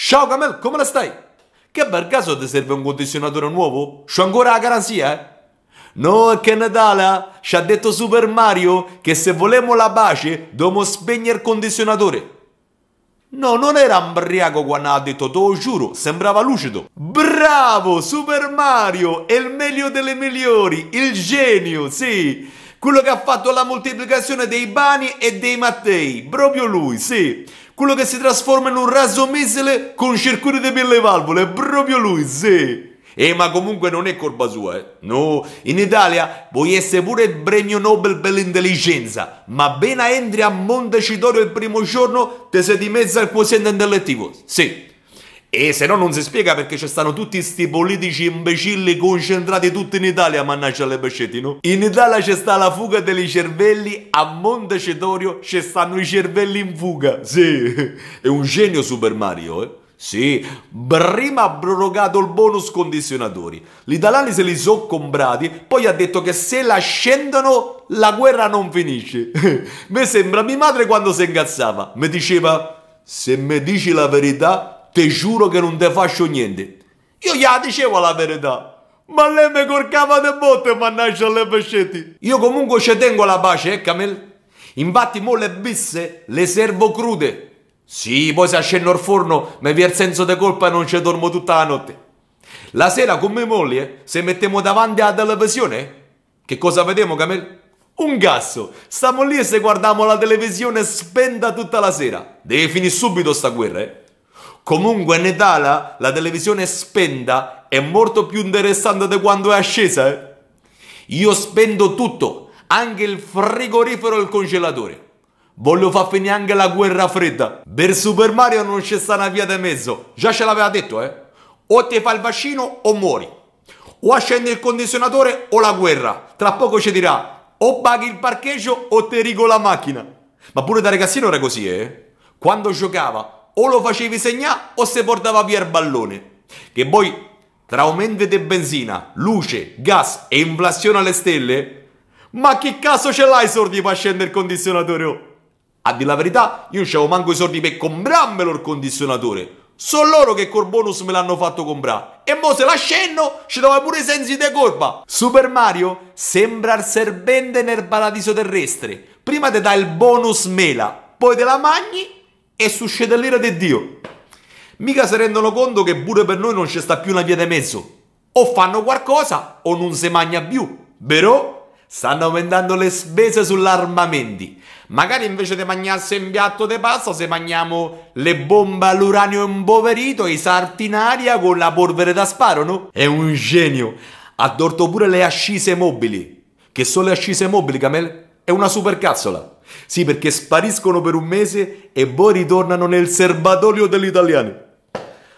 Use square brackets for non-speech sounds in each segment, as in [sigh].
Ciao Camel, come la stai? Che per caso ti serve un condizionatore nuovo? C'ho ancora la garanzia, eh? No, è che Natale ci ha detto Super Mario che se volemo la pace dobbiamo spegnere il condizionatore. No, non era ambriaco quando ha detto, te lo giuro, sembrava lucido. Bravo, Super Mario, è il meglio delle migliori, il genio, sì. Quello che ha fatto la moltiplicazione dei Bani e dei Mattei, proprio lui, sì quello che si trasforma in un raso missile con circuito di mille valvole, è proprio lui, sì. Eh, ma comunque non è colpa sua, eh. No, in Italia vuoi essere pure il premio Nobel per l'intelligenza, ma appena entri a Montecitorio il primo giorno ti sei di dimezza il quoziente intellettivo, sì. E se no non si spiega perché ci stanno tutti questi politici imbecilli concentrati tutti in Italia, mannaggia le pescetti, no? In Italia c'è sta la fuga dei cervelli, a Monte Cetorio ci stanno i cervelli in fuga, sì. [laughs] È un genio Super Mario, eh? Sì, prima ha prorogato il bonus condizionatori. Gli italiani se li sono comprati, poi ha detto che se la scendono la guerra non finisce. [laughs] mi sembra mia madre quando si ingazzava, mi diceva se mi dici la verità te giuro che non te faccio niente. Io gli dicevo la verità. Ma lei mi corcava di botte, mannaggia le pescetti. Io comunque ci tengo alla pace, eh, Camel? Infatti mo le bisse le servo crude. Sì, poi se ascendo al forno mi viene il senso di colpa e non ci dormo tutta la notte. La sera con mia moglie, eh, se mettiamo davanti alla televisione, eh, che cosa vediamo, Camel? Un gasso. Stiamo lì e se guardiamo la televisione spenta tutta la sera. Devi finire subito sta guerra, eh? Comunque in Italia la televisione spenta è molto più interessante di quando è ascesa. Eh? Io spendo tutto, anche il frigorifero e il congelatore. Voglio far finire anche la guerra fredda. Per Super Mario non c'è stata una via di mezzo. Già ce l'aveva detto, eh? O ti fa il vaccino o muori. O ascende il condizionatore o la guerra. Tra poco ci dirà o paghi il parcheggio o te rigo la macchina. Ma pure da ragazzino era così, eh? Quando giocava o lo facevi segnare o se portava via il ballone. Che poi tra aumento di benzina, luce, gas e inflazione alle stelle? Ma che cazzo ce l'hai i sordi per scendere il condizionatore? Oh? A dire la verità, io non c'avevo manco i sordi per comprarmelo il condizionatore. Sono loro che col bonus me l'hanno fatto comprare. E mo se la scendo, ci dava pure i sensi di colpa. Super Mario sembra il serpente nel paradiso terrestre. Prima ti dà il bonus mela, poi te la mangi e succede l'ira di Dio. Mica si rendono conto che pure per noi non c'è sta più una via di mezzo. O fanno qualcosa o non si magna più. Però stanno aumentando le spese sull'armamenti. Magari invece di mangiarsi un piatto di pasta, se mangiamo le bombe all'uranio impoverito e i sarti in aria con la polvere da sparo, no? È un genio. Ha torto pure le ascise mobili. Che sono le ascise mobili, Camel? È una supercazzola. Sì, perché spariscono per un mese e poi ritornano nel serbatoio degli italiani.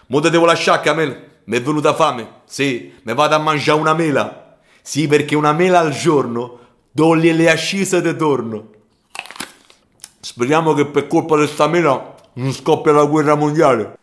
Mo te devo lasciare, Camel. Mi è venuta fame. Sì, mi vado a mangiare una mela. Sì, perché una mela al giorno toglie le ascise di torno. Speriamo che per colpa di questa mela non scoppia la guerra mondiale.